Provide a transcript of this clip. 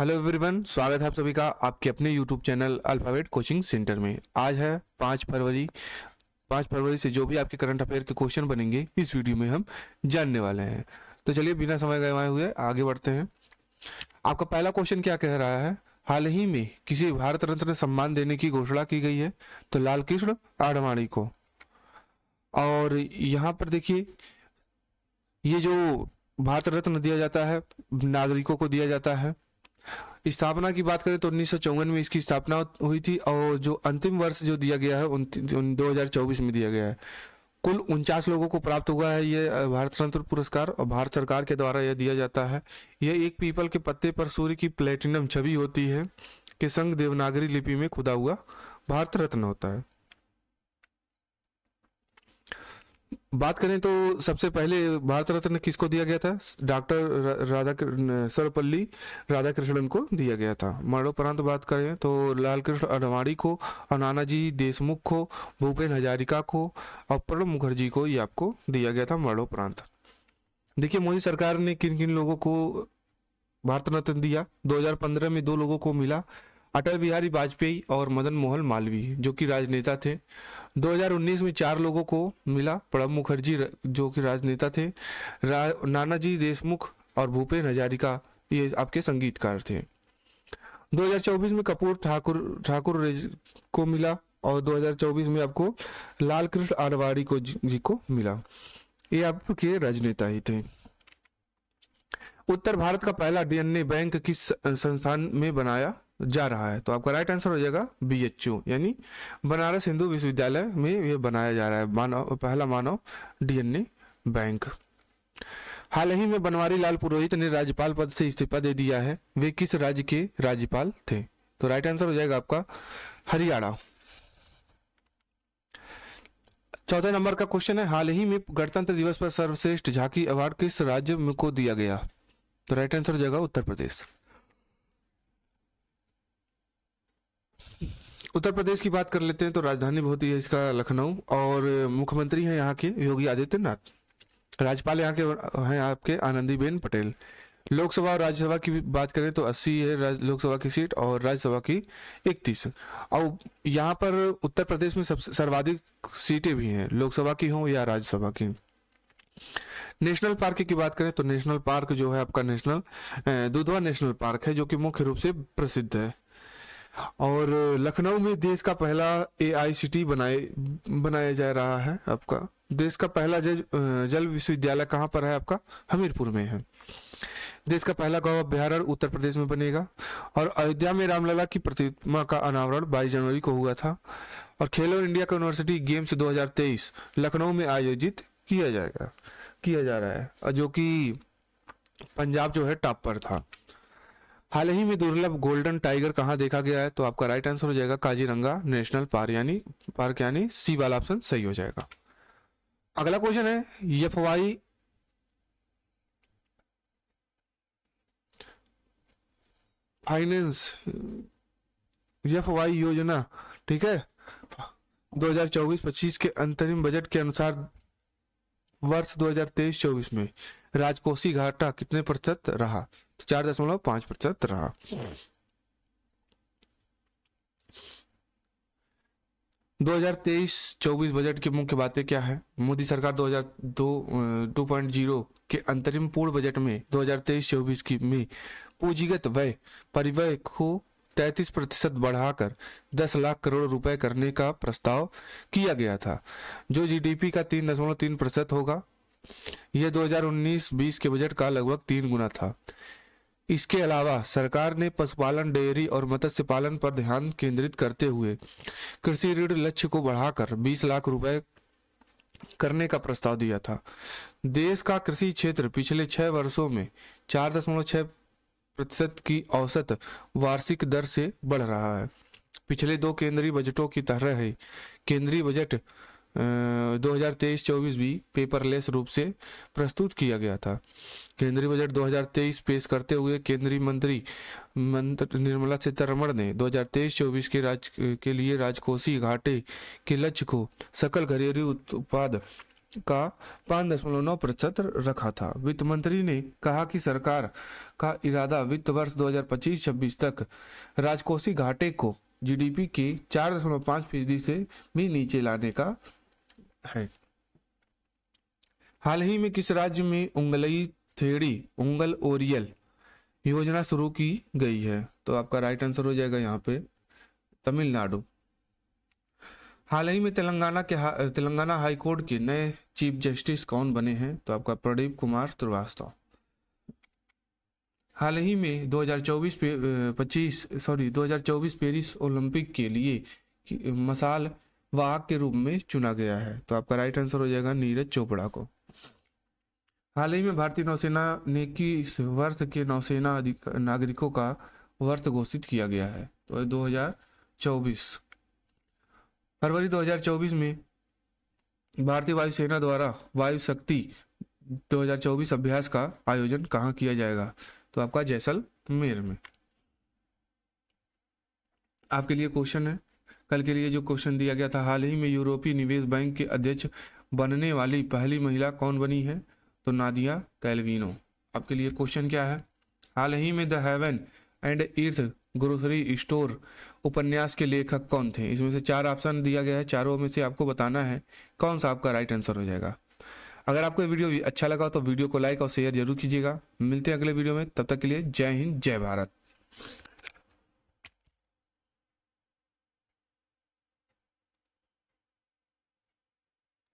hello everyone स्वागत है आप सभी का आपके अपने YouTube channel Alphabet coaching centre में आज है पाँच फरवरी पाँच फरवरी से जो भी आपके करंट अफेयर के क्वेश्चन बनेंगे इस वीडियो में हम जानने वाले हैं तो चलिए बिना समय गंवाए हुए आगे बढ़ते हैं आपका पहला क्वेश्चन क्या कह रहा है हाल ही में किसी भारत रत्न सम्मान देने की घोषणा की गई है तो लाल कृष्ण आडवाणी को और यहाँ पर देखिए ये जो भारत रत्न दिया जाता है नागरिकों को दिया जाता है स्थापना की बात करें तो उन्नीस में इसकी स्थापना हुई थी और जो अंतिम वर्ष जो दिया गया है दो में दिया गया है कुल उनचास लोगों को प्राप्त हुआ है ये भारत रत्न पुरस्कार और भारत सरकार के द्वारा यह दिया जाता है यह एक पीपल के पत्ते पर सूर्य की प्लेटिनम छवि होती है के संग देवनागरी लिपि में खुदा हुआ भारत रत्न होता है बात करें तो सबसे पहले भारत रत्न किसको दिया गया था डॉक्टर राधा सर्वपल्ली राधाकृष्णन को दिया गया था मरणोपरांत बात करें तो लाल कृष्ण अडवाणी को और जी देशमुख को भूपेन हजारिका को और प्रणब मुखर्जी को ये आपको दिया गया था मरणोपरांत देखिए मोदी सरकार ने किन किन लोगों को भारत रत्न दिया 2015 में दो लोगों को मिला अटल बिहारी वाजपेयी और मदन मोहन मालवीय जो कि राजनेता थे 2019 में चार लोगों को मिला प्रणब मुखर्जी जो कि राजनेता थे रा, नानाजी देशमुख और भूपेन हजारिका ये आपके संगीतकार थे 2024 में कपूर ठाकुर ठाकुर को मिला और 2024 में आपको लाल कृष्ण आडवाणी को जी को मिला ये आपके राजनेता ही थे उत्तर भारत का पहला डीएनए बैंक किस संस्थान में बनाया जा रहा है तो आपका राइट आंसर हो जाएगा बी एच यू यानी बनारस हिंदू विश्वविद्यालय में यह बनाया जा रहा है मानव पहला मानव डीएनए बैंक हाल ही में बनवारी लाल पुरोहित ने राज्यपाल पद से इस्तीफा दे दिया है वे किस राज्य के राज्यपाल थे तो राइट आंसर हो जाएगा आपका हरियाणा चौथे नंबर का क्वेश्चन है हाल ही में गणतंत्र दिवस पर सर्वश्रेष्ठ झांकी अवार्ड किस राज्य को दिया गया तो राइट आंसर हो जाएगा उत्तर प्रदेश उत्तर प्रदेश की बात कर लेते हैं तो राजधानी बहुत ही है इसका लखनऊ और मुख्यमंत्री हैं यहाँ के योगी आदित्यनाथ राज्यपाल यहाँ के हैं आपके आनंदीबेन पटेल लोकसभा और राज्यसभा की बात करें तो 80 है लोकसभा की सीट और राज्यसभा की 31 और यहाँ पर उत्तर प्रदेश में सबसे सर्वाधिक सीटें भी हैं लोकसभा की हों या राज्यसभा की नेशनल पार्क की बात करें तो नेशनल पार्क जो है आपका नेशनल दुधवा नेशनल पार्क है जो कि मुख्य रूप से प्रसिद्ध है और लखनऊ में देश का पहला ए सी टी बनाए बनाया जा रहा है आपका देश का पहला जज जल विश्वविद्यालय कहाँ पर है आपका हमीरपुर में है देश का पहला गौरव बिहार उत्तर प्रदेश में बनेगा और अयोध्या में रामलला की प्रतिमा का अनावरण 22 जनवरी को हुआ था और खेलो इंडिया का यूनिवर्सिटी गेम्स 2023 लखनऊ में आयोजित किया जाएगा किया जा रहा है जो कि पंजाब जो है टॉप पर था हाल ही में दुर्लभ गोल्डन टाइगर कहाँ देखा गया है तो आपका राइट आंसर हो जाएगा काजीरंगा नेशनल पार्क यानी पार्क यानी सी वाला ऑप्शन सही हो जाएगा अगला क्वेश्चन है यफवाई फाइनेंस एफ वाई योजना ठीक है 2024-25 के अंतरिम बजट के अनुसार वर्ष 2023-24 में राजकोषीय घाटा कितने प्रतिशत रहा तो चार दशमलव पांच प्रतिशत रहा दो हजार तेईस चौबीस बजट की मुख्य बातें क्या है मोदी सरकार दो हजार दो टू पॉइंट जीरो के अंतरिम पूर्ण बजट में दो हजार तेईस चौबीस की में पूंजीगत व्यय परिव्यय को तैतीस प्रतिशत बढ़ाकर दस लाख करोड़ रुपए करने का प्रस्ताव किया गया था जो जीडीपी का तीन दशमलव तीन प्रतिशत होगा यह 2019-20 के बजट का लगभग तीन गुना था इसके अलावा सरकार ने पशुपालन डेयरी और मत्स्य पालन पर ध्यान केंद्रित करते हुए कृषि ऋण लक्ष्य को बढ़ाकर 20 लाख रुपए करने का प्रस्ताव दिया था देश का कृषि क्षेत्र पिछले छह वर्षों में चार दशमलव छह प्रतिशत की औसत वार्षिक दर से बढ़ रहा है पिछले दो केंद्रीय बजटों की तरह ही केंद्रीय बजट 2023-24 भी पेपरलेस रूप से प्रस्तुत किया गया था केंद्रीय बजट 2023 पेश करते हुए केंद्रीय मंत्री मंत्र निर्मला सीतारमण ने 2023-24 के राज के लिए राजकोषीय घाटे के लक्ष्य को सकल घरेलू उत्पाद का पाँच दशमलव नौ प्रतिशत रखा था वित्त मंत्री ने कहा कि सरकार का इरादा वित्त वर्ष 2025-26 तक राजकोषीय घाटे को जीडीपी के चार दशमलव पाँच फीसदी से भी नीचे लाने का है हाल ही में किस राज्य में उंगलई थेड़ी उंगल ओरियल योजना शुरू की गई है तो आपका राइट आंसर हो जाएगा यहाँ पे तमिलनाडु हाल ही में तेलंगाना के हा, तेलंगाना हाई कोर्ट के नए चीफ जस्टिस कौन बने हैं तो आपका प्रदीप कुमार श्रीवास्तव हाल ही में 2024 पे 25 सॉरी 2024 पेरिस ओलंपिक के लिए मसाल वाहक के रूप में चुना गया है तो आपका राइट आंसर हो जाएगा नीरज चोपड़ा को हाल ही में भारतीय नौसेना ने इक्कीस वर्ष के नौसेना नागरिकों का वर्ष घोषित किया गया है तो दो फरवरी 2024 में भारतीय वायुसेना द्वारा वायु शक्ति 2024 अभ्यास का आयोजन कहाँ किया जाएगा तो आपका जैसलमेर में आपके लिए क्वेश्चन है कल के लिए जो क्वेश्चन दिया गया था हाल ही में यूरोपीय निवेश बैंक के अध्यक्ष बनने वाली पहली महिला कौन बनी है तो नादिया कैलविनो आपके लिए क्वेश्चन क्या है हाल ही में The Heaven and Earth Grocery Store उपन्यास के लेखक कौन थे इसमें से चार ऑप्शन दिया गया है चारों में से आपको बताना है कौन सा आपका राइट आंसर हो जाएगा अगर आपको ये वीडियो अच्छा लगा तो वीडियो को लाइक और शेयर जरूर कीजिएगा मिलते हैं अगले वीडियो में तब तक के लिए जय हिंद जय भारत